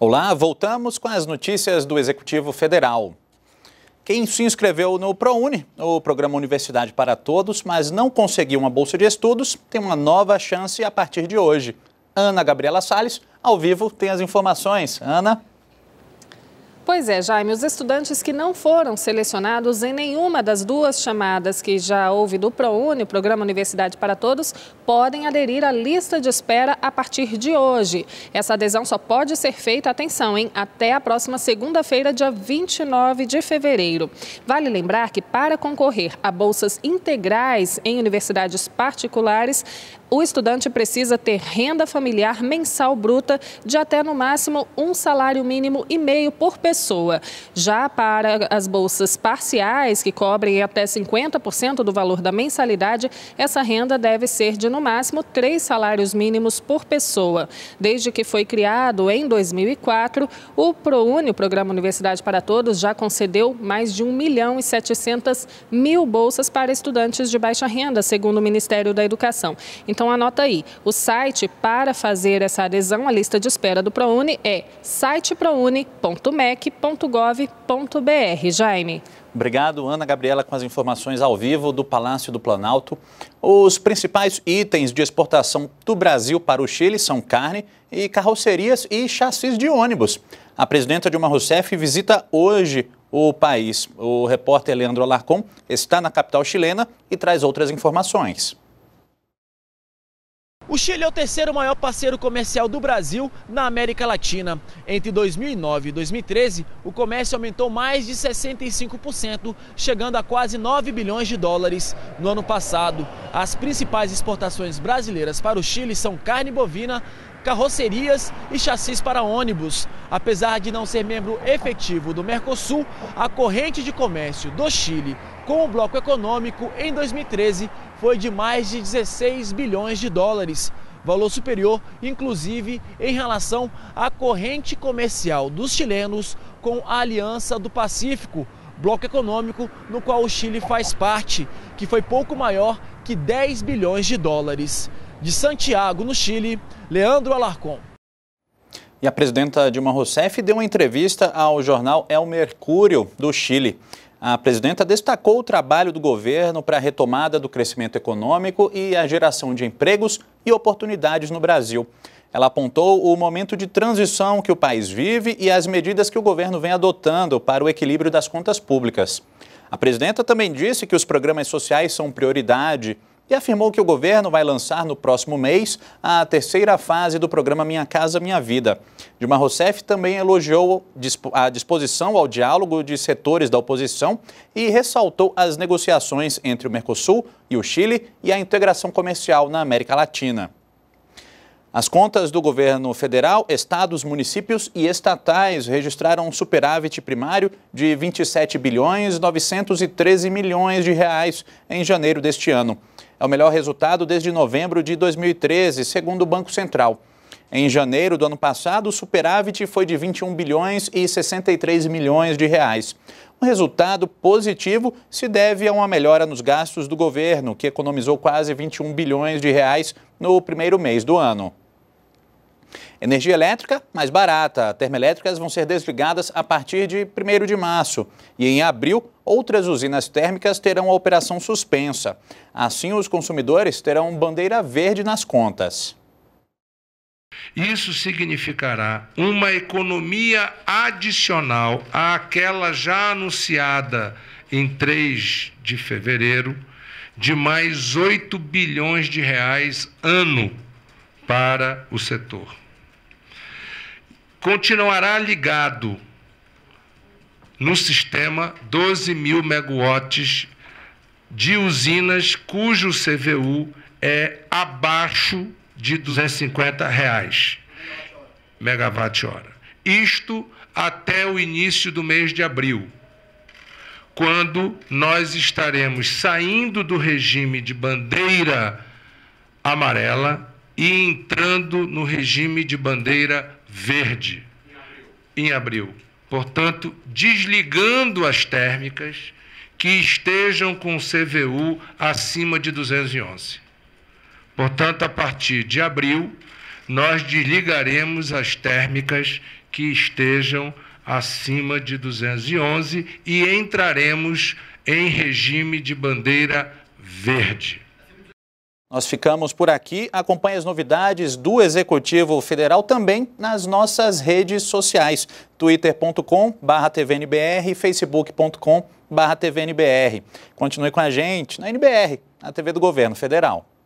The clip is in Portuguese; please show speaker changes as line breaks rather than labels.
Olá, voltamos com as notícias do Executivo Federal. Quem se inscreveu no ProUni, o programa Universidade para Todos, mas não conseguiu uma bolsa de estudos, tem uma nova chance a partir de hoje. Ana Gabriela Sales, ao vivo, tem as informações. Ana?
Pois é, Jaime, os estudantes que não foram selecionados em nenhuma das duas chamadas que já houve do ProUni, o Programa Universidade para Todos, podem aderir à lista de espera a partir de hoje. Essa adesão só pode ser feita, atenção, hein, até a próxima segunda-feira, dia 29 de fevereiro. Vale lembrar que para concorrer a bolsas integrais em universidades particulares, o estudante precisa ter renda familiar mensal bruta de até no máximo um salário mínimo e meio por pessoa pessoa. Já para as bolsas parciais, que cobrem até 50% do valor da mensalidade, essa renda deve ser de, no máximo, três salários mínimos por pessoa. Desde que foi criado em 2004, o ProUni, o Programa Universidade para Todos, já concedeu mais de 1 milhão e 700 mil bolsas para estudantes de baixa renda, segundo o Ministério da Educação. Então, anota aí, o site para fazer essa adesão à lista de espera do ProUni é siteprouni.mec sec.gov.br. Jaime.
Obrigado, Ana Gabriela, com as informações ao vivo do Palácio do Planalto. Os principais itens de exportação do Brasil para o Chile são carne e carrocerias e chassis de ônibus. A presidenta Dilma Rousseff visita hoje o país. O repórter Leandro Alarcon está na capital chilena e traz outras informações.
O Chile é o terceiro maior parceiro comercial do Brasil na América Latina. Entre 2009 e 2013, o comércio aumentou mais de 65%, chegando a quase 9 bilhões de dólares. No ano passado, as principais exportações brasileiras para o Chile são carne bovina, carrocerias e chassis para ônibus. Apesar de não ser membro efetivo do Mercosul, a corrente de comércio do Chile com o bloco econômico em 2013 foi de mais de 16 bilhões de dólares, valor superior, inclusive, em relação à corrente comercial dos chilenos com a Aliança do Pacífico, bloco econômico no qual o Chile faz parte, que foi pouco maior que 10 bilhões de dólares. De Santiago, no Chile, Leandro Alarcon.
E a presidenta Dilma Rousseff deu uma entrevista ao jornal El Mercúrio, do Chile. A presidenta destacou o trabalho do governo para a retomada do crescimento econômico e a geração de empregos e oportunidades no Brasil. Ela apontou o momento de transição que o país vive e as medidas que o governo vem adotando para o equilíbrio das contas públicas. A presidenta também disse que os programas sociais são prioridade e afirmou que o governo vai lançar no próximo mês a terceira fase do programa Minha Casa Minha Vida. Dilma Rousseff também elogiou a disposição ao diálogo de setores da oposição e ressaltou as negociações entre o Mercosul e o Chile e a integração comercial na América Latina. As contas do governo federal, estados, municípios e estatais registraram um superávit primário de 27 bilhões 913 milhões de reais em janeiro deste ano é o melhor resultado desde novembro de 2013, segundo o Banco Central. Em janeiro do ano passado, o superávit foi de 21 bilhões e 63 milhões de reais. O resultado positivo se deve a uma melhora nos gastos do governo, que economizou quase 21 bilhões de reais no primeiro mês do ano. Energia elétrica mais barata. Termoelétricas vão ser desligadas a partir de 1 de março. E em abril, outras usinas térmicas terão a operação suspensa. Assim, os consumidores terão bandeira verde nas contas.
Isso significará uma economia adicional àquela já anunciada em 3 de fevereiro de mais 8 bilhões de reais ano para o setor continuará ligado no sistema 12 mil megawatts de usinas cujo CVU é abaixo de 250 reais megawatt-hora. Isto até o início do mês de abril, quando nós estaremos saindo do regime de bandeira amarela e entrando no regime de bandeira verde em abril. Portanto, desligando as térmicas que estejam com CVU acima de 211. Portanto, a partir de abril, nós desligaremos as térmicas que estejam acima de 211 e entraremos em regime de bandeira verde.
Nós ficamos por aqui. Acompanhe as novidades do Executivo Federal também nas nossas redes sociais: twitter.com/tvnbr e facebook.com/tvnbr. Continue com a gente na NBR, na TV do Governo Federal.